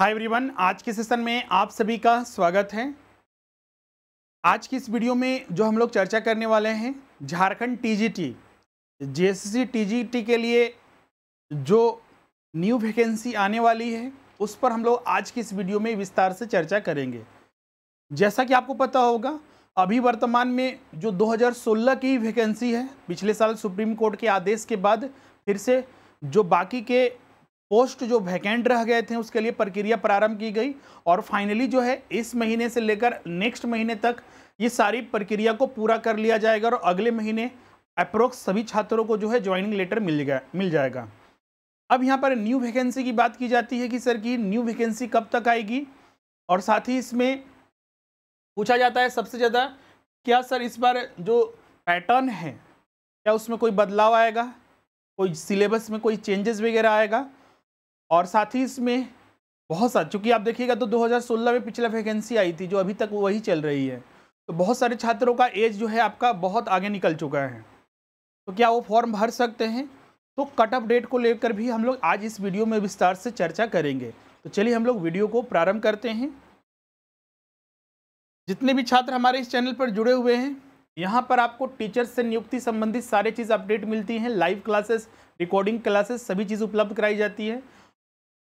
hi everyone आज के session में आप सभी का स्वागत है आज की इस वीडियो में जो हम लोग चर्चा करने वाले हैं झारखंड टीजीटी जेएससी टीजीटी के लिए जो न्यू वैकेंसी आने वाली है उस पर हम लोग आज की इस वीडियो में विस्तार से चर्चा करेंगे जैसा कि आपको पता होगा अभी वर्तमान में जो 2016 की वैकेंसी है पिछले साल सुप्रीम कोर्ट के आदेश के बाद फिर से जो बाकी के पोस्ट जो वैकेंट रह गए थे उसके लिए प्रक्रिया प्रारंभ की गई और फाइनली जो है इस महीने से लेकर नेक्स्ट महीने तक ये सारी प्रक्रिया को पूरा कर लिया जाएगा और अगले महीने अप्रोक्स सभी छात्रों को जो है ज्वाइनिंग लेटर मिल गया मिल जाएगा अब यहाँ पर न्यू वैकेंसी की बात की जाती है कि सर की न्यू वैकेंसी कब तक आएगी और साथ ही इसमें पूछा जाता है सबसे ज़्यादा क्या सर इस बार जो पैटर्न है क्या उसमें कोई बदलाव आएगा कोई सिलेबस में कोई चेंजेस वगैरह आएगा और साथ ही इसमें बहुत सारे चूँकि आप देखिएगा तो 2016 में पिछला वैकेंसी आई थी जो अभी तक वही चल रही है तो बहुत सारे छात्रों का एज जो है आपका बहुत आगे निकल चुका है तो क्या वो फॉर्म भर सकते हैं तो कट ऑफ डेट को लेकर भी हम लोग आज इस वीडियो में विस्तार से चर्चा करेंगे तो चलिए हम लोग वीडियो को प्रारंभ करते हैं जितने भी छात्र हमारे इस चैनल पर जुड़े हुए हैं यहाँ पर आपको टीचर्स से नियुक्ति संबंधित सारे चीज़ अपडेट मिलती हैं लाइव क्लासेस रिकॉर्डिंग क्लासेस सभी चीज़ उपलब्ध कराई जाती है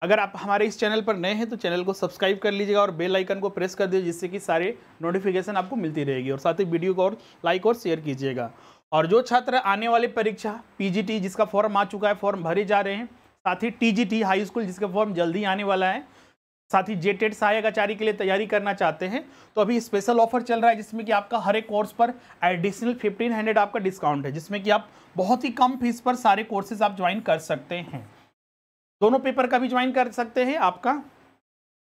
अगर आप हमारे इस चैनल पर नए हैं तो चैनल को सब्सक्राइब कर लीजिएगा और बेल आइकन को प्रेस कर दीजिए जिससे कि सारे नोटिफिकेशन आपको मिलती रहेगी और साथ ही वीडियो को और लाइक और शेयर कीजिएगा और जो छात्र आने वाली परीक्षा पीजीटी जिसका फॉर्म आ चुका है फॉर्म भरे जा रहे हैं साथ ही टीजीटी हाई स्कूल जिसका फॉर्म जल्दी आने वाला है साथ ही जेटेड e सहायक आचार्य के लिए तैयारी करना चाहते हैं तो अभी स्पेशल ऑफर चल रहा है जिसमें कि आपका हर एक कोर्स पर एडिशनल फिफ्टीन हंड्रेड आपका डिस्काउंट है जिसमें कि आप बहुत ही कम फीस पर सारे कोर्सेज आप ज्वाइन कर सकते हैं दोनों पेपर का भी ज्वाइन कर सकते हैं आपका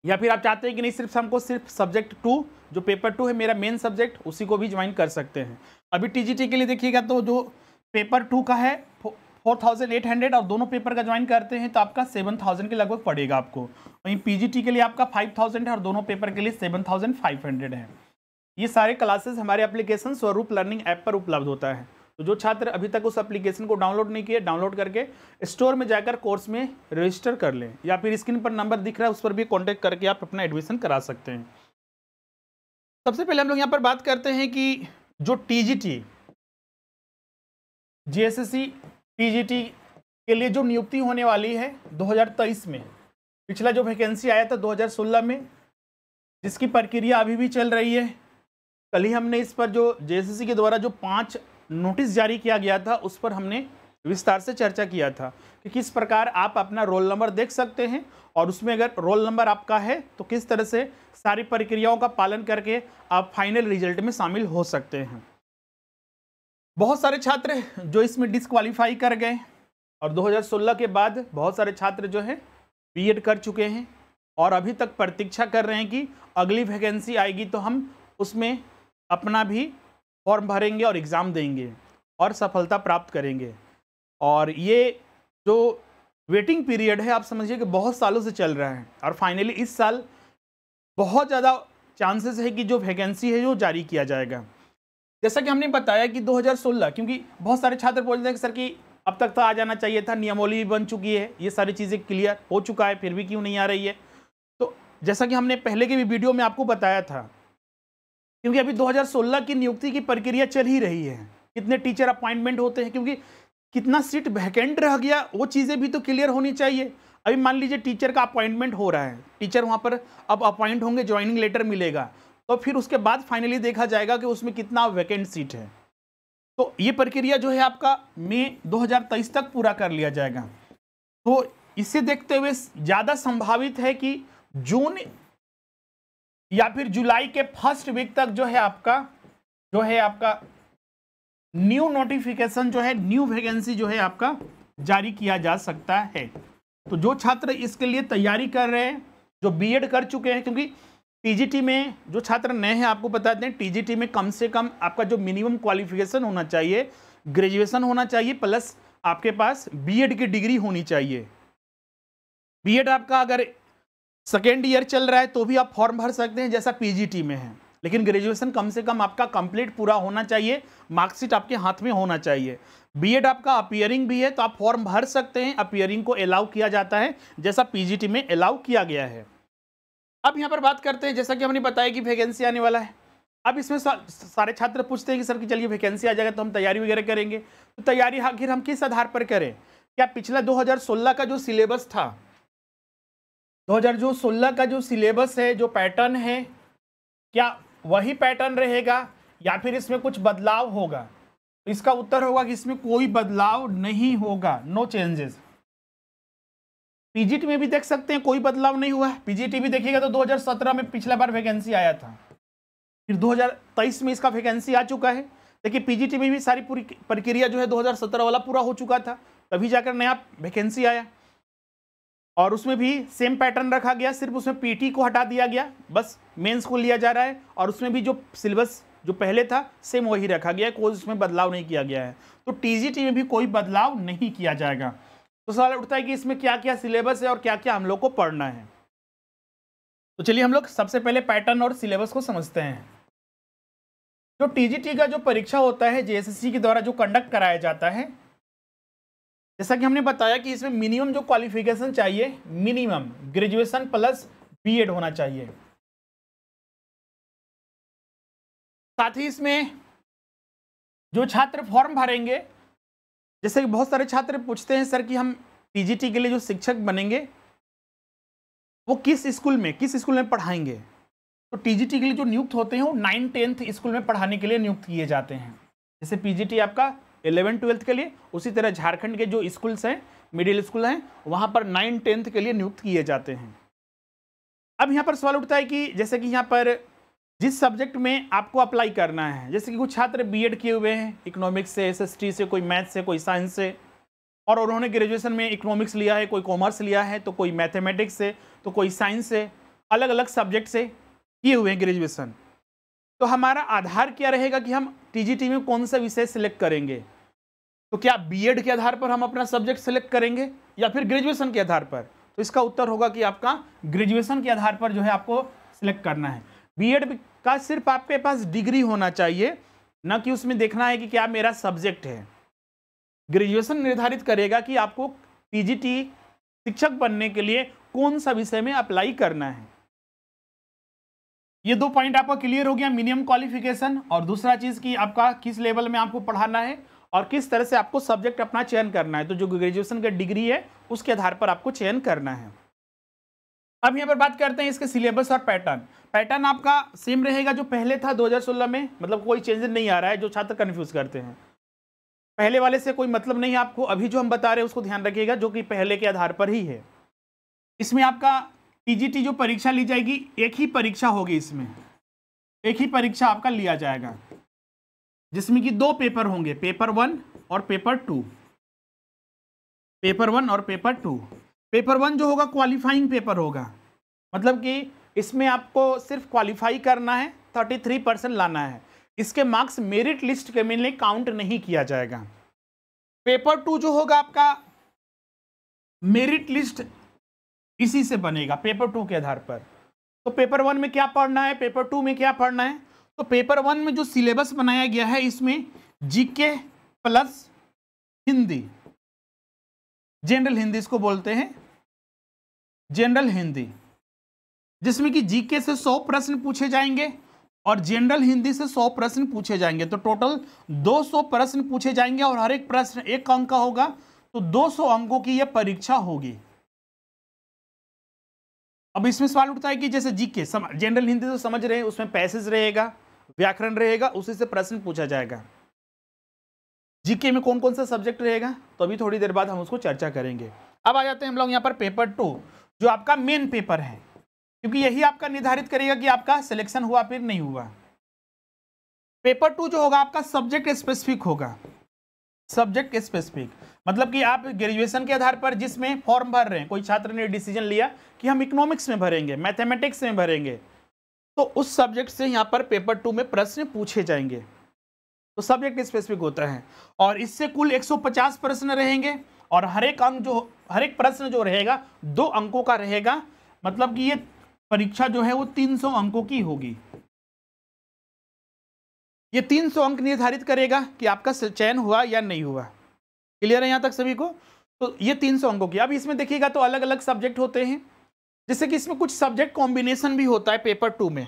या फिर आप चाहते हैं कि नहीं सिर्फ हमको सिर्फ सब्जेक्ट टू जो पेपर टू है मेरा मेन सब्जेक्ट उसी को भी ज्वाइन कर सकते हैं अभी टीजीटी के लिए देखिएगा तो जो पेपर टू का है फोर थाउजेंड एट हंड्रेड और दोनों पेपर का ज्वाइन करते हैं तो आपका सेवन थाउजेंड के लगभग पड़ेगा आपको वहीं पीजीटी के लिए आपका फाइव थाउजेंड है और दोनों पेपर के लिए सेवन थाउजेंड फाइव हंड्रेड है ये सारे क्लासेस हमारे एप्लीकेशन स्वरूप लर्निंग ऐप पर उपलब्ध होता है तो जो छात्र अभी तक उस एप्लीकेशन को डाउनलोड नहीं किया डाउनलोड करके स्टोर में जाकर कोर्स में रजिस्टर कर लें या फिर स्क्रीन पर नंबर दिख रहा है उस पर भी कॉन्टैक्ट करके आप अपना एडमिशन करा सकते हैं सबसे पहले हम लोग यहाँ पर बात करते हैं कि जो T G T S S C T G T के लिए जो नियुक्ति होने वाली है 2023 में पिछला जो वैकेंसी आया था 2016 में जिसकी प्रक्रिया अभी भी चल रही है कल ही हमने इस पर जो जे के द्वारा जो पांच नोटिस जारी किया गया था उस पर हमने विस्तार से चर्चा किया था कि किस प्रकार आप अपना रोल नंबर देख सकते हैं और उसमें अगर रोल नंबर आपका है तो किस तरह से सारी प्रक्रियाओं का पालन करके आप फाइनल रिजल्ट में शामिल हो सकते हैं बहुत सारे छात्र जो इसमें डिसक्वालीफाई कर गए और 2016 के बाद बहुत सारे छात्र जो हैं बीएड कर चुके हैं और अभी तक प्रतीक्षा कर रहे हैं कि अगली वैकेंसी आएगी तो हम उसमें अपना भी फॉर्म भरेंगे और एग्ज़ाम देंगे और सफलता प्राप्त करेंगे और ये जो वेटिंग पीरियड है आप समझिए कि बहुत सालों से चल रहा है और फाइनली इस साल बहुत ज़्यादा चांसेस है कि जो वैकेंसी है वो जारी किया जाएगा जैसा कि हमने बताया कि 2016 क्योंकि बहुत सारे छात्र बोलते हैं कि सर कि अब तक तो आ जाना चाहिए था नियमोली बन चुकी है ये सारी चीज़ें क्लियर हो चुका है फिर भी क्यों नहीं आ रही है तो जैसा कि हमने पहले के भी वीडियो में आपको बताया था क्योंकि अभी 2016 की नियुक्ति की प्रक्रिया चल ही रही है कितने टीचर अपॉइंटमेंट होते हैं क्योंकि कितना सीट वैकेंट रह गया वो चीज़ें भी तो क्लियर होनी चाहिए अभी मान लीजिए टीचर का अपॉइंटमेंट हो रहा है टीचर वहाँ पर अब अपॉइंट होंगे ज्वाइनिंग लेटर मिलेगा तो फिर उसके बाद फाइनली देखा जाएगा कि उसमें कितना वैकेंट सीट है तो ये प्रक्रिया जो है आपका मई दो तक पूरा कर लिया जाएगा तो इसे देखते हुए ज़्यादा संभावित है कि जून या फिर जुलाई के फर्स्ट वीक तक जो है आपका जो है आपका न्यू नोटिफिकेशन जो है न्यू वैकेंसी जो है आपका जारी किया जा सकता है तो जो छात्र इसके लिए तैयारी कर रहे हैं जो बीएड कर चुके हैं क्योंकि टीजीटी में जो छात्र नए हैं आपको बता दें टीजीटी में कम से कम आपका जो मिनिमम क्वालिफिकेशन होना चाहिए ग्रेजुएशन होना चाहिए प्लस आपके पास बीएड की डिग्री होनी चाहिए बीएड आपका अगर सेकेंड ईयर चल रहा है तो भी आप फॉर्म भर सकते हैं जैसा पीजीटी में है लेकिन ग्रेजुएशन कम से कम आपका कंप्लीट पूरा होना चाहिए मार्कशीट आपके हाथ में होना चाहिए बीएड आपका अपियरिंग भी है तो आप फॉर्म भर सकते हैं अपियरिंग को अलाउ किया जाता है जैसा पीजीटी में अलाउ किया गया है अब यहाँ पर बात करते हैं जैसा कि हमने बताया कि वैकेंसी आने वाला है अब इसमें सारे छात्र पूछते हैं कि सर कि चलिए वैकेंसी आ जाएगा तो हम तैयारी वगैरह करेंगे तो तैयारी आखिर हम किस आधार पर करें क्या पिछला 2016 का जो सिलेबस था 2016 का जो सिलेबस है जो पैटर्न है क्या वही पैटर्न रहेगा या फिर इसमें कुछ बदलाव होगा इसका उत्तर होगा कि इसमें कोई बदलाव नहीं होगा नो चेंजेस पीजीटी में भी देख सकते हैं कोई बदलाव नहीं हुआ है पीजीटी भी देखिएगा तो 2017 में पिछला बार वैकेंसी आया था फिर 2023 में इसका वैकेंसी आ चुका है देखिए पीजीटी में भी सारी पूरी प्रक्रिया जो है 2017 वाला पूरा हो चुका था तभी जाकर नया वैकेंसी आया और उसमें भी सेम पैटर्न रखा गया सिर्फ उसमें पीटी को हटा दिया गया बस मेंस को लिया जा रहा है और उसमें भी जो सिलेबस जो पहले था सेम वही रखा गया है कोई उसमें बदलाव नहीं किया गया है तो टीजीटी में भी कोई बदलाव नहीं किया जाएगा तो सवाल उठता है कि इसमें क्या क्या सिलेबस है और क्या क्या हम लोग को पढ़ना है तो चलिए हम लोग सबसे पहले पैटर्न और सिलेबस को समझते हैं जो टी का जो परीक्षा होता है जे के द्वारा जो कंडक्ट कराया जाता है जैसा कि हमने बताया कि इसमें मिनिमम जो क्वालिफिकेशन चाहिए मिनिमम ग्रेजुएशन प्लस बीएड होना चाहिए साथ ही इसमें जो छात्र फॉर्म भरेंगे जैसे कि बहुत सारे छात्र पूछते हैं सर कि हम टीजीटी के लिए जो शिक्षक बनेंगे वो किस स्कूल में किस स्कूल में पढ़ाएंगे तो टीजीटी के लिए जो नियुक्त होते हैं वो नाइन टेंथ स्कूल में पढ़ाने के लिए नियुक्त किए जाते हैं जैसे पीजीटी आपका इलेवन ट्वेल्थ के लिए उसी तरह झारखंड के जो स्कूल्स हैं मिडिल स्कूल हैं वहाँ पर नाइन टेंथ के लिए नियुक्त किए जाते हैं अब यहाँ पर सवाल उठता है कि जैसे कि यहाँ पर जिस सब्जेक्ट में आपको अप्लाई करना है जैसे कि कुछ छात्र बीएड किए हुए हैं इकोनॉमिक्स से एसएसटी से कोई मैथ से कोई साइंस से और उन्होंने ग्रेजुएशन में इकोनॉमिक्स लिया है कोई कॉमर्स लिया है तो कोई मैथमेटिक्स से तो कोई साइंस से अलग अलग सब्जेक्ट से किए हुए हैं ग्रेजुएसन तो हमारा आधार क्या रहेगा कि हम टीजीटी में कौन सा विषय सिलेक्ट करेंगे तो क्या बीएड के आधार पर हम अपना सब्जेक्ट सिलेक्ट करेंगे या फिर ग्रेजुएशन के आधार पर तो इसका उत्तर होगा कि आपका ग्रेजुएशन के आधार पर जो है आपको सिलेक्ट करना है बीएड का सिर्फ आपके पास डिग्री होना चाहिए न कि उसमें देखना है कि क्या मेरा सब्जेक्ट है ग्रेजुएशन निर्धारित करेगा कि आपको पी शिक्षक बनने के लिए कौन सा विषय में अप्लाई करना है ये दो पॉइंट आपका क्लियर हो गया मिनिमम क्वालिफिकेशन और दूसरा चीज़ कि आपका किस लेवल में आपको पढ़ाना है और किस तरह से आपको सब्जेक्ट अपना चयन करना है तो जो ग्रेजुएशन का डिग्री है उसके आधार पर आपको चयन करना है अब यहाँ पर बात करते हैं इसके सिलेबस और पैटर्न पैटर्न आपका सेम रहेगा जो पहले था 2016 में मतलब कोई चेंज नहीं आ रहा है जो छात्र कन्फ्यूज करते हैं पहले वाले से कोई मतलब नहीं आपको अभी जो हम बता रहे हैं उसको ध्यान रखिएगा जो कि पहले के आधार पर ही है इसमें आपका टीजीटी जो परीक्षा ली जाएगी एक ही परीक्षा होगी इसमें एक ही परीक्षा आपका लिया जाएगा जिसमें कि दो पेपर होंगे पेपर वन और पेपर टू पेपर वन और पेपर टू पेपर वन जो होगा क्वालिफाइंग पेपर होगा मतलब कि इसमें आपको सिर्फ क्वालिफाई करना है थर्टी थ्री परसेंट लाना है इसके मार्क्स मेरिट लिस्ट के मिलने काउंट नहीं किया जाएगा पेपर टू जो होगा आपका मेरिट लिस्ट इसी से बनेगा पेपर टू के आधार पर तो पेपर वन में क्या पढ़ना है पेपर टू में क्या पढ़ना है तो पेपर वन में जो सिलेबस बनाया गया है इसमें GK plus Hindi general Hindi इसको बोलते हैं जनरल हिंदी जिसमें कि जीके से सौ प्रश्न पूछे जाएंगे और जनरल हिंदी से सौ प्रश्न पूछे जाएंगे तो टोटल दो सौ प्रश्न पूछे जाएंगे और हर एक प्रश्न एक अंक का होगा तो दो सौ अंकों की यह परीक्षा होगी अब इसमें सवाल उठता है कि जैसे जीके जनरल हिंदी तो समझ रहे हैं उसमें पैसेज रहेगा व्याकरण रहेगा उसी से प्रश्न पूछा जाएगा जीके में कौन कौन सा सब्जेक्ट रहेगा तो अभी थोड़ी देर बाद हम उसको चर्चा करेंगे अब आ जाते हैं हम लोग यहाँ पर पेपर टू जो आपका मेन पेपर है क्योंकि यही आपका निर्धारित करेगा कि आपका सिलेक्शन हुआ फिर नहीं हुआ पेपर टू जो होगा आपका सब्जेक्ट स्पेसिफिक होगा सब्जेक्ट स्पेसिफिक मतलब कि आप ग्रेजुएशन के आधार पर जिसमें फॉर्म भर रहे हैं कोई छात्र ने डिसीजन लिया कि हम इकोनॉमिक्स में भरेंगे मैथमेटिक्स में भरेंगे तो उस सब्जेक्ट से यहाँ पर पेपर टू में प्रश्न पूछे जाएंगे तो सब्जेक्ट स्पेसिफिक होता है और इससे कुल 150 प्रश्न रहेंगे और हर एक अंक जो हर एक प्रश्न जो रहेगा दो अंकों का रहेगा मतलब कि ये परीक्षा जो है वो 300 अंकों की होगी ये 300 अंक निर्धारित करेगा कि आपका चयन हुआ या नहीं हुआ क्लियर है यहाँ तक सभी को तो ये तीन सौ अंकों की अब इसमें देखिएगा तो अलग अलग सब्जेक्ट होते हैं जैसे कि इसमें कुछ सब्जेक्ट कॉम्बिनेशन भी होता है पेपर टू में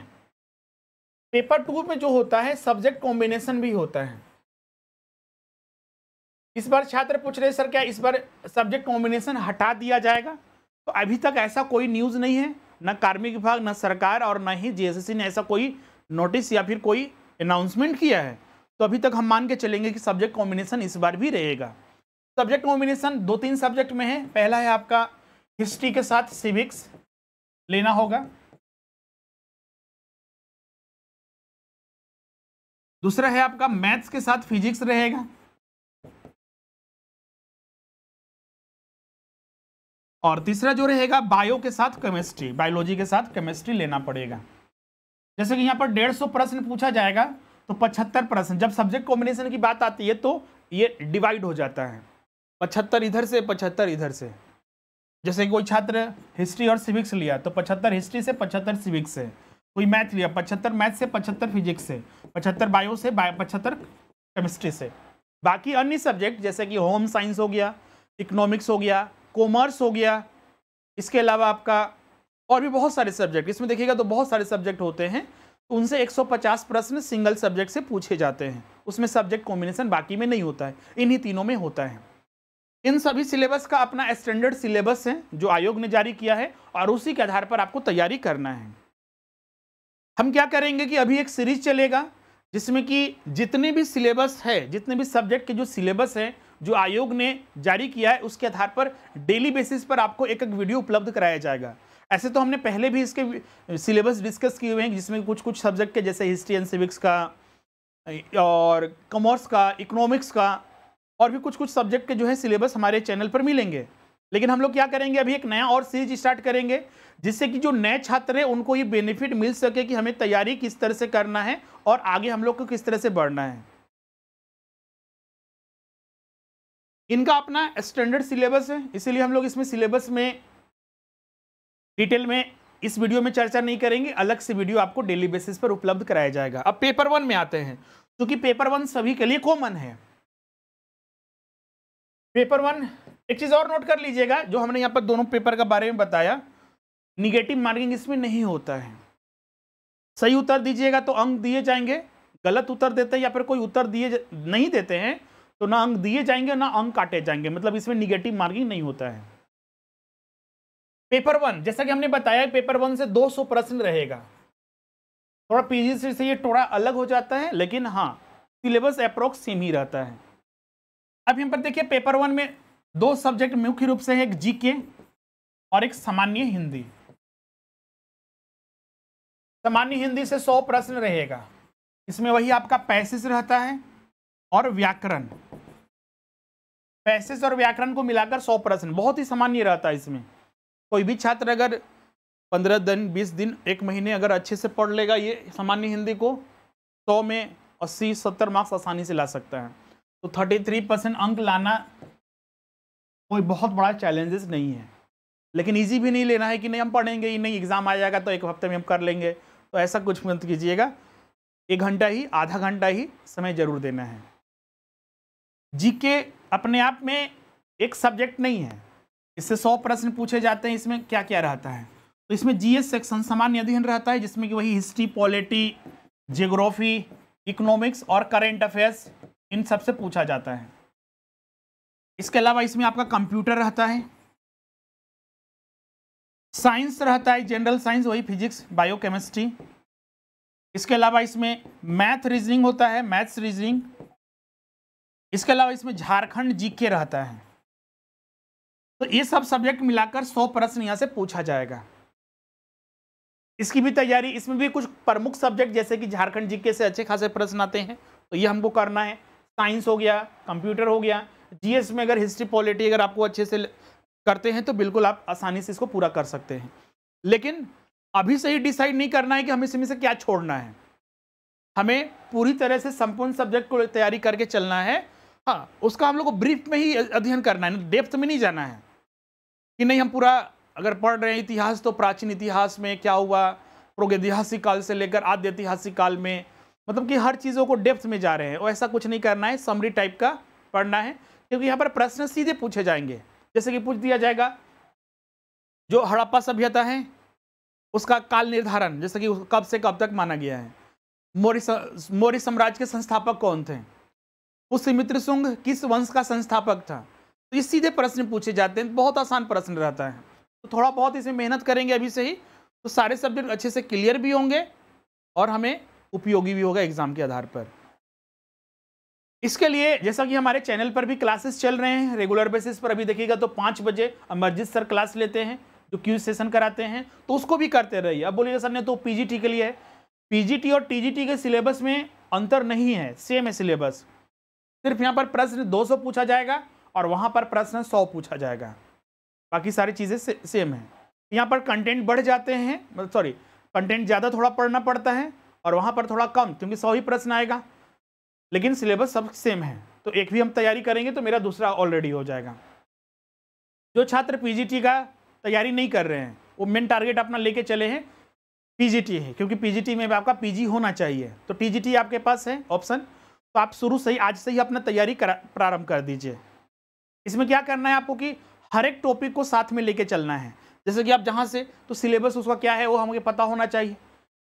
पेपर टू में जो होता है सब्जेक्ट कॉम्बिनेशन भी होता है इस बार छात्र पूछ रहे सर क्या इस बार सब्जेक्ट कॉम्बिनेशन हटा दिया जाएगा तो अभी तक ऐसा कोई न्यूज़ नहीं है न कार्मिक विभाग न सरकार और न ही जीएसएससी ने ऐसा कोई नोटिस या फिर कोई अनाउंसमेंट किया है तो अभी तक हम मान के चलेंगे कि सब्जेक्ट कॉम्बिनेशन इस बार भी रहेगा सब्जेक्ट कॉम्बिनेशन दो तीन सब्जेक्ट में है पहला है आपका हिस्ट्री के साथ सिविक्स लेना होगा दूसरा है आपका मैथ्स के साथ फिजिक्स रहेगा और तीसरा जो रहेगा बायो के साथ केमिस्ट्री बायोलॉजी के साथ केमिस्ट्री लेना पड़ेगा जैसे कि यहाँ पर डेढ़ सौ प्रश्न पूछा जाएगा तो पचहत्तर प्रश्न जब सब्जेक्ट कॉम्बिनेशन की बात आती है तो ये डिवाइड हो जाता है पचहत्तर इधर से पचहत्तर इधर से जैसे कोई छात्र हिस्ट्री और सिविक्स लिया तो पचहत्तर हिस्ट्री से पचहत्तर सिविक्स से कोई मैथ लिया पचहत्तर मैथ से पचहत्तर फिजिक्स से पचहत्तर बायो से पचहत्तर केमिस्ट्री से बाकी अन्य सब्जेक्ट जैसे कि होम साइंस हो गया इकोनॉमिक्स हो गया कॉमर्स हो गया इसके अलावा आपका और भी बहुत सारे सब्जेक्ट इसमें देखिएगा तो बहुत सारे सब्जेक्ट होते हैं तो उनसे 150 प्रश्न सिंगल सब्जेक्ट से पूछे जाते हैं उसमें सब्जेक्ट कॉम्बिनेशन बाकी में नहीं होता है इन्हीं तीनों में होता है इन सभी सिलेबस का अपना स्टैंडर्ड सिलेबस है जो आयोग ने जारी किया है और उसी के आधार पर आपको तैयारी करना है हम क्या करेंगे कि अभी एक सीरीज चलेगा जिसमें कि जितने भी सिलेबस है जितने भी सब्जेक्ट के जो सिलेबस है जो आयोग ने जारी किया है उसके आधार पर डेली बेसिस पर आपको एक एक वीडियो उपलब्ध कराया जाएगा ऐसे तो हमने पहले भी इसके सिलेबस डिस्कस किए हुए हैं जिसमें कुछ कुछ सब्जेक्ट के जैसे हिस्ट्री एंड सिविक्स का और कॉमर्स का इकोनॉमिक्स का और भी कुछ कुछ सब्जेक्ट के जो है सिलेबस हमारे चैनल पर मिलेंगे लेकिन हम लोग क्या करेंगे अभी एक नया और सीरीज स्टार्ट करेंगे जिससे कि जो नए छात्र हैं उनको ये बेनिफिट मिल सके कि हमें तैयारी किस तरह से करना है और आगे हम लोग को किस तरह से बढ़ना है इनका अपना स्टैंडर्ड सिलेबस है इसीलिए हम लोग इसमें सिलेबस में डिटेल में इस वीडियो में चर्चा नहीं करेंगे अलग से वीडियो आपको डेली बेसिस पर उपलब्ध कराया जाएगा अब पेपर वन में आते हैं क्योंकि पेपर वन सभी के लिए कॉमन है पेपर वन एक चीज़ और नोट कर लीजिएगा जो हमने यहाँ पर दोनों पेपर के बारे में बताया निगेटिव मार्किंग इसमें नहीं होता है सही उत्तर दीजिएगा तो अंक दिए जाएंगे गलत उत्तर देते हैं या फिर कोई उत्तर दिए नहीं देते हैं तो ना अंक दिए जाएंगे ना अंक काटे जाएंगे मतलब इसमें निगेटिव मार्किंग नहीं होता है पेपर वन जैसा कि हमने बताया पेपर वन से 200 प्रश्न रहेगा थोड़ा पीजीसी से ये थोड़ा अलग हो जाता है लेकिन हाँ सिलेबस अप्रोक्स सेम ही रहता है अब यहां पर देखिए पेपर वन में दो सब्जेक्ट मुख्य रूप से है एक जीके और एक सामान्य हिंदी सामान्य हिंदी से सौ प्रश्न रहेगा इसमें वही आपका पैसेज रहता है और व्याकरण पैसेज और व्याकरण को मिलाकर सौ प्रश्न बहुत ही सामान्य रहता है इसमें कोई भी छात्र अगर पंद्रह दिन बीस दिन एक महीने अगर अच्छे से पढ़ लेगा ये सामान्य हिंदी को सौ में अस्सी सत्तर मार्क्स आसानी से ला सकता है तो 33 परसेंट अंक लाना कोई बहुत बड़ा चैलेंजेस नहीं है लेकिन इजी भी नहीं लेना है कि नहीं हम पढ़ेंगे ही नहीं एग्ज़ाम आ जाएगा तो एक हफ्ते में हम कर लेंगे तो ऐसा कुछ मत कीजिएगा एक घंटा ही आधा घंटा ही समय ज़रूर देना है जीके अपने आप में एक सब्जेक्ट नहीं है इससे सौ प्रश्न पूछे जाते हैं इसमें क्या क्या रहता है तो इसमें जी सेक्शन सामान्य अध्ययन रहता है जिसमें कि वही हिस्ट्री पॉलिटी जियोग्राफी इकोनॉमिक्स और करेंट अफेयर्स इन सब से पूछा जाता है इसके अलावा इसमें आपका कंप्यूटर रहता है साइंस रहता है जनरल साइंस वही फिजिक्स बायोकेमिस्ट्री इसके अलावा इसमें मैथ रीजनिंग होता है मैथ्स रीजनिंग इसके अलावा इसमें झारखंड जीके रहता है तो ये सब सब्जेक्ट मिलाकर सौ प्रश्न यहाँ से पूछा जाएगा इसकी भी तैयारी इसमें भी कुछ प्रमुख सब्जेक्ट जैसे कि झारखंड जीके से अच्छे खासे प्रश्न आते हैं तो ये हमको करना है साइंस हो गया कंप्यूटर हो गया जीएस में अगर हिस्ट्री पॉलिटी अगर आपको अच्छे से करते हैं तो बिल्कुल आप आसानी से इसको पूरा कर सकते हैं लेकिन अभी से ही डिसाइड नहीं करना है कि हमें इसमें से क्या छोड़ना है हमें पूरी तरह से संपूर्ण सब्जेक्ट को तैयारी करके चलना है हाँ उसका हम लोग को ब्रीफ में ही अध्ययन करना है डेप्थ में नहीं जाना है कि नहीं हम पूरा अगर पढ़ रहे हैं इतिहास तो प्राचीन इतिहास में क्या हुआ प्रोग काल से लेकर आद्य ऐतिहासिक काल में मतलब कि हर चीज़ों को डेप्थ में जा रहे हैं और ऐसा कुछ नहीं करना है समरी टाइप का पढ़ना है क्योंकि यहाँ पर प्रश्न सीधे पूछे जाएंगे जैसे कि पूछ दिया जाएगा जो हड़प्पा सभ्यता है उसका काल निर्धारण जैसे कि कब से कब तक माना गया है मौर्य मौर्य साम्राज्य के संस्थापक कौन थे मित्र सुंग किस वंश का संस्थापक था तो ये सीधे प्रश्न पूछे जाते हैं बहुत आसान प्रश्न रहता है तो थोड़ा बहुत इसमें मेहनत करेंगे अभी से ही तो सारे सब्जेक्ट अच्छे से क्लियर भी होंगे और हमें उपयोगी भी होगा एग्जाम के आधार पर इसके लिए जैसा कि हमारे चैनल पर भी क्लासेस चल रहे हैं रेगुलर बेसिस पर अभी देखिएगा तो पाँच बजे अमरजीत सर क्लास लेते हैं जो क्यू सेशन कराते हैं तो उसको भी करते रहिए अब बोलिएगा सर ने तो पीजीटी के लिए है पीजीटी और टीजीटी के सिलेबस में अंतर नहीं है सेम है सिलेबस सिर्फ यहाँ पर प्रश्न दो पूछा जाएगा और वहाँ पर प्रश्न सौ पूछा जाएगा बाकी सारी चीज़ें से, सेम हैं यहाँ पर कंटेंट बढ़ जाते हैं सॉरी कंटेंट ज़्यादा थोड़ा पढ़ना पड़ता है और वहां पर थोड़ा कम क्योंकि सौ ही प्रश्न आएगा लेकिन सिलेबस सब सेम है तो एक भी हम तैयारी करेंगे तो मेरा दूसरा ऑलरेडी हो जाएगा जो छात्र पीजीटी का तैयारी नहीं कर रहे हैं वो मेन टारगेट अपना लेके चले हैं पीजीटी है क्योंकि पीजीटी में आपका पीजी होना चाहिए तो टीजीटी आपके पास है ऑप्शन तो आप शुरू से ही आज से ही अपना तैयारी प्रारंभ कर दीजिए इसमें क्या करना है आपको कि हर एक टॉपिक को साथ में लेके चलना है जैसे कि आप जहाँ से तो सिलेबस उसका क्या है वो हमें पता होना चाहिए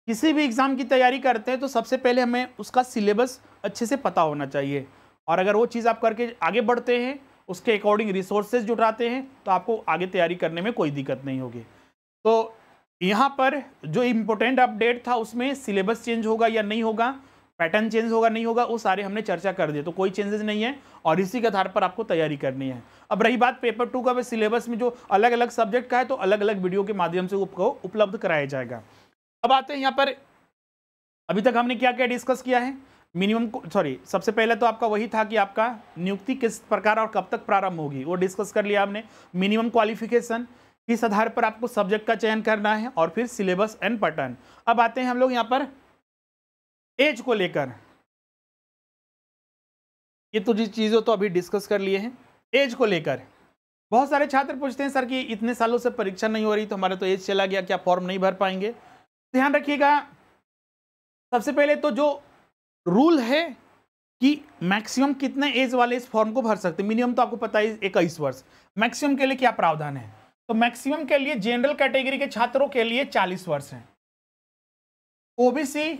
किसी भी एग्ज़ाम की तैयारी करते हैं तो सबसे पहले हमें उसका सिलेबस अच्छे से पता होना चाहिए और अगर वो चीज़ आप करके आगे बढ़ते हैं उसके अकॉर्डिंग रिसोर्सेज जुटाते हैं तो आपको आगे तैयारी करने में कोई दिक्कत नहीं होगी तो यहाँ पर जो इम्पोर्टेंट अपडेट था उसमें सिलेबस चेंज होगा या नहीं होगा पैटर्न चेंज होगा नहीं होगा वो सारे हमने चर्चा कर दिए तो कोई चेंजेस नहीं है और इसी के आधार पर आपको तैयारी करनी है अब रही बात पेपर टू का सिलेबस में जो अलग अलग सब्जेक्ट का है तो अलग अलग वीडियो के माध्यम से उपलब्ध कराया जाएगा अब आते हैं यहाँ पर अभी तक हमने क्या क्या डिस्कस किया है मिनिमम सॉरी सबसे पहले तो आपका वही था कि आपका नियुक्ति किस प्रकार और कब तक प्रारंभ होगी वो डिस्कस कर लिया आपने मिनिमम क्वालिफिकेशन किस आधार पर आपको सब्जेक्ट का चयन करना है और फिर सिलेबस एंड पैटर्न अब आते हैं हम लोग यहाँ पर एज को लेकर ये तो जिस चीज़ों तो अभी डिस्कस कर लिए हैं एज को लेकर बहुत सारे छात्र पूछते हैं सर कि इतने सालों से परीक्षा नहीं हो रही तो हमारा तो एज चला गया क्या फॉर्म नहीं भर पाएंगे ध्यान रखिएगा सबसे पहले तो जो रूल है कि मैक्सिमम कितने एज वाले इस फॉर्म को भर सकते हैं मिनिमम तो आपको पता है इक्कीस वर्ष मैक्सिमम के लिए क्या प्रावधान है तो मैक्सिमम के लिए जनरल कैटेगरी के छात्रों के लिए चालीस वर्ष है ओबीसी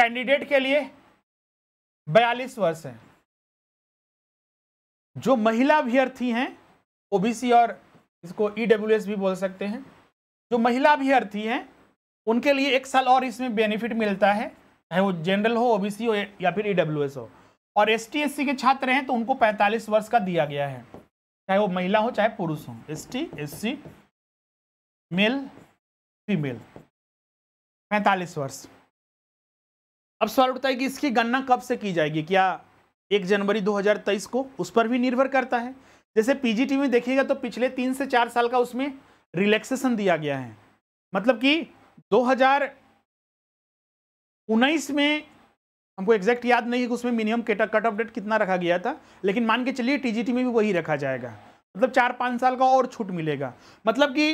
कैंडिडेट के लिए बयालीस वर्ष है जो महिला अभ्यर्थी हैं ओबीसी और इसको ईडब्ल्यूएस e भी बोल सकते हैं जो महिला अभ्यर्थी हैं उनके लिए एक साल और इसमें बेनिफिट मिलता है चाहे वो जनरल हो ओबीसी हो या फिर ईडब्ल्यू e हो और एस टी के छात्र हैं तो उनको 45 वर्ष का दिया गया है चाहे वो महिला हो चाहे पुरुष हो S T S C male female 45 वर्ष अब सवाल उठता है कि इसकी गणना कब से की जाएगी क्या एक जनवरी 2023 को उस पर भी निर्भर करता है जैसे पीजीटी में देखिएगा तो पिछले तीन से चार साल का उसमें रिलैक्सेशन दिया गया है मतलब कि 2019 में हमको एग्जैक्ट याद नहीं है कि उसमें मिनिमम कट ऑफ डेट कितना रखा गया था लेकिन मान के चलिए टीजीटी में भी वही रखा जाएगा मतलब चार पाँच साल का और छूट मिलेगा मतलब कि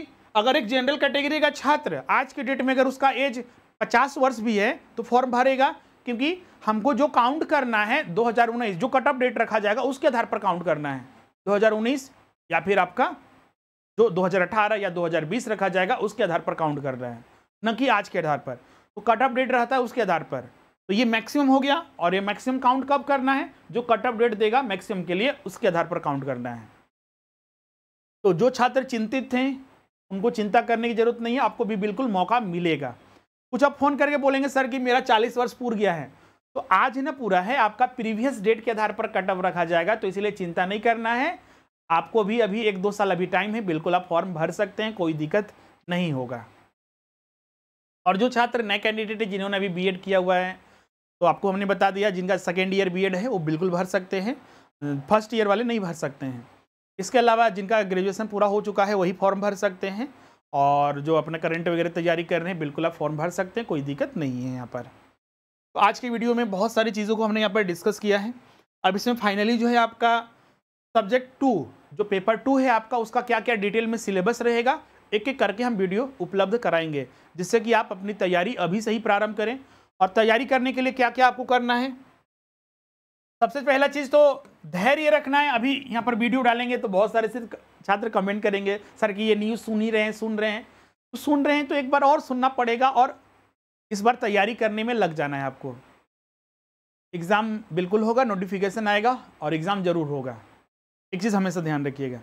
अगर एक जनरल कैटेगरी का छात्र आज के डेट में अगर उसका एज 50 वर्ष भी है तो फॉर्म भरेगा क्योंकि हमको जो काउंट करना है दो जो कट ऑफ डेट रखा जाएगा उसके आधार पर काउंट करना है दो या फिर आपका जो 2018 या 2020 रखा जाएगा उसके आधार पर काउंट करना है न कि आज के आधार पर तो कट ऑफ डेट रहता है उसके आधार पर तो ये मैक्सिमम हो गया और ये मैक्सिमम काउंट कब करना है जो कट ऑफ डेट देगा मैक्सिमम के लिए उसके आधार पर काउंट करना है तो जो छात्र चिंतित थे उनको चिंता करने की जरूरत नहीं है आपको भी बिल्कुल मौका मिलेगा कुछ आप फोन करके बोलेंगे सर कि मेरा चालीस वर्ष पूर गया है तो आज ना पूरा है आपका प्रीवियस डेट के आधार पर कट ऑफ रखा जाएगा तो इसलिए चिंता नहीं करना है आपको भी अभी एक दो साल अभी टाइम है बिल्कुल आप फॉर्म भर सकते हैं कोई दिक्कत नहीं होगा और जो छात्र नए कैंडिडेट है जिन्होंने अभी बीएड किया हुआ है तो आपको हमने बता दिया जिनका सेकेंड ईयर बीएड है वो बिल्कुल भर सकते हैं फर्स्ट ईयर वाले नहीं भर सकते हैं इसके अलावा जिनका ग्रेजुएसन पूरा हो चुका है वही फॉर्म भर सकते हैं और जो अपना करंट वगैरह तैयारी कर रहे हैं बिल्कुल आप फॉर्म भर सकते हैं कोई दिक्कत नहीं है यहाँ पर तो आज की वीडियो में बहुत सारी चीज़ों को हमने यहाँ पर डिस्कस किया है अब इसमें फाइनली जो है आपका सब्जेक्ट टू जो पेपर टू है आपका उसका क्या क्या डिटेल में सिलेबस रहेगा एक एक करके हम वीडियो उपलब्ध कराएंगे जिससे कि आप अपनी तैयारी अभी से ही प्रारंभ करें और तैयारी करने के लिए क्या क्या आपको करना है सबसे पहला चीज़ तो धैर्य रखना है अभी यहाँ पर वीडियो डालेंगे तो बहुत सारे छात्र कमेंट करेंगे सर कि ये न्यूज़ सुन ही रहे हैं सुन रहे हैं तो सुन रहे हैं तो एक बार और सुनना पड़ेगा और इस बार तैयारी करने में लग जाना है आपको एग्ज़ाम बिल्कुल होगा नोटिफिकेशन आएगा और एग्ज़ाम ज़रूर होगा एक चीज़ हमेशा ध्यान रखिएगा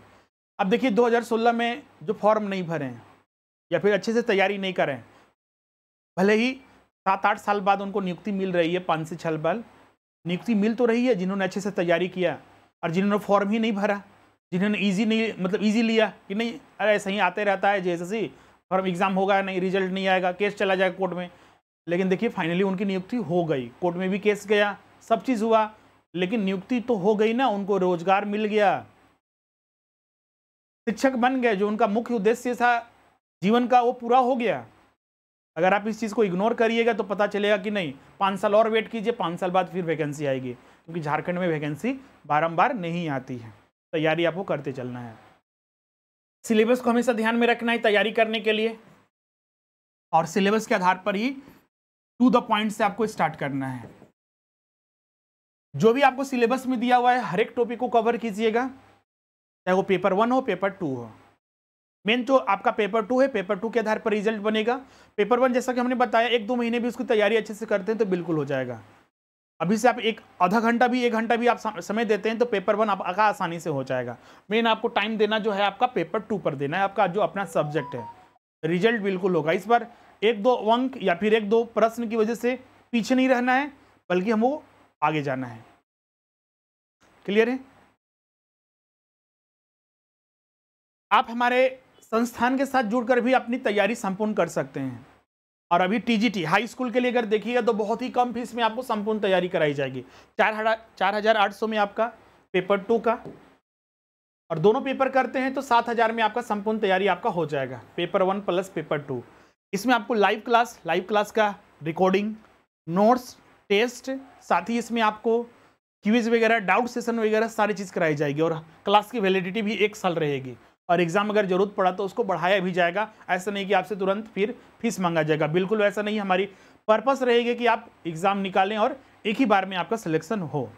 अब देखिए 2016 में जो फॉर्म नहीं भरे हैं या फिर अच्छे से तैयारी नहीं करें भले ही सात आठ साल बाद उनको नियुक्ति मिल रही है पाँच से छः बल नियुक्ति मिल तो रही है जिन्होंने अच्छे से तैयारी किया और जिन्होंने फॉर्म ही नहीं भरा जिन्होंने ईजी नहीं मतलब ईजी लिया कि नहीं अरे ऐसे ही आते रहता है जैसे सी फॉर्म एग्ज़ाम होगा नहीं रिजल्ट नहीं आएगा केस चला जाएगा कोर्ट में लेकिन देखिए फाइनली उनकी नियुक्ति हो गई कोर्ट में भी केस गया सब चीज़ हुआ लेकिन नियुक्ति तो हो गई ना उनको रोज़गार मिल गया शिक्षक बन गए जो उनका मुख्य उद्देश्य था जीवन का वो पूरा हो गया अगर आप इस चीज़ को इग्नोर करिएगा तो पता चलेगा कि नहीं पाँच साल और वेट कीजिए पाँच साल बाद फिर वैकेंसी आएगी क्योंकि झारखंड में वैकेंसी बारम्बार नहीं आती है तैयारी आपको करते चलना है सिलेबस को हमेशा ध्यान में रखना है तैयारी करने के लिए और सिलेबस के आधार पर ही टू द पॉइंट से आपको स्टार्ट करना है जो भी आपको सिलेबस में दिया हुआ है हर एक टॉपिक को कवर कीजिएगा चाहे वो पेपर वन हो पेपर टू हो मेन तो आपका पेपर टू है पेपर टू के आधार पर रिजल्ट बनेगा पेपर वन जैसा कि हमने बताया एक दो महीने भी उसकी तैयारी अच्छे से करते हैं तो बिल्कुल हो जाएगा अभी से आप एक आधा घंटा भी एक घंटा भी आप समय देते हैं तो पेपर वन आपका आसानी से हो जाएगा मेन आपको टाइम देना जो है आपका पेपर टू पर देना है आपका जो अपना सब्जेक्ट है रिजल्ट बिल्कुल होगा इस बार एक दो अंक या फिर एक दो प्रश्न की वजह से पीछे नहीं रहना है बल्कि हमको आगे जाना है क्लियर है आप हमारे संस्थान के साथ जुड़कर भी अपनी तैयारी संपूर्ण कर सकते हैं और अभी टीजीटी हाई स्कूल के लिए अगर देखिएगा तो बहुत ही कम फीस में आपको संपूर्ण तैयारी कराई जाएगी चार हजार चार हजार आठ सौ में आपका पेपर टू का और दोनों पेपर करते हैं तो सात हजार में आपका संपूर्ण तैयारी आपका हो जाएगा paper one plus paper two इसमें आपको लाइव क्लास लाइव क्लास का रिकॉर्डिंग नोट्स टेस्ट साथ ही इसमें आपको क्यूज वगैरह डाउट सेशन वगैरह सारी चीज़ कराई जाएगी और क्लास की वैलिडिटी भी एक साल रहेगी और एग्ज़ाम अगर ज़रूरत पड़ा तो उसको बढ़ाया भी जाएगा ऐसा नहीं कि आपसे तुरंत फिर फीस मांगा जाएगा बिल्कुल वैसा नहीं हमारी पर्पस रहेगी कि आप एग्ज़ाम निकालें और एक ही बार में आपका सिलेक्शन हो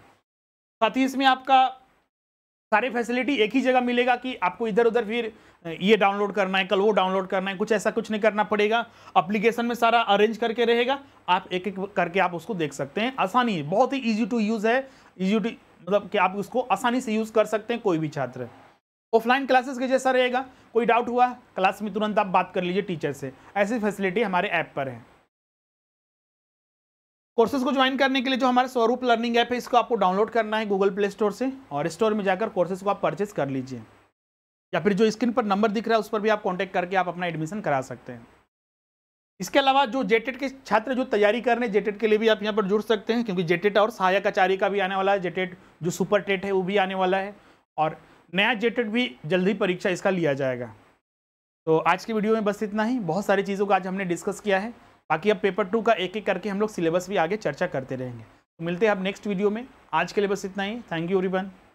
साथ ही इसमें आपका सारी फैसिलिटी एक ही जगह मिलेगा कि आपको इधर उधर फिर ये डाउनलोड करना है कल वो डाउनलोड करना है कुछ ऐसा कुछ नहीं करना पड़ेगा अप्लीकेशन में सारा अरेंज करके रहेगा आप एक एक करके आप उसको देख सकते हैं आसानी है बहुत ही ईजी टू यूज़ है ईजी टू मतलब कि आप उसको आसानी से यूज़ कर सकते हैं कोई भी छात्र ऑफलाइन क्लासेस के जैसा रहेगा कोई डाउट हुआ क्लास में तुरंत आप बात कर लीजिए टीचर से ऐसी फैसिलिटी हमारे ऐप पर है कोर्सेज को ज्वाइन करने के लिए जो हमारा स्वरूप लर्निंग ऐप है इसको आपको डाउनलोड करना है गूगल प्ले स्टोर से और स्टोर में जाकर कोर्सेज को आप परचेज कर लीजिए या फिर जो स्क्रीन पर नंबर दिख रहा है उस पर भी आप कॉन्टैक्ट करके आप अपना एडमिशन करा सकते हैं इसके अलावा जो जेटेट e के छात्र जो तैयारी कर रहे हैं जेटेड e के लिए भी आप यहाँ पर जुड़ सकते हैं क्योंकि जेटेट e और सहायक आचार्य का भी आने वाला है जेटेड जो सुपर टेट है वो भी आने वाला है और नया जेटेड भी जल्दी परीक्षा इसका लिया जाएगा तो आज की वीडियो में बस इतना ही बहुत सारी चीज़ों को आज हमने डिस्कस किया है बाकी अब पेपर टू का एक एक करके हम लोग सिलेबस भी आगे चर्चा करते रहेंगे तो मिलते हैं आप नेक्स्ट वीडियो में आज के लिए बस इतना ही थैंक यू रिबन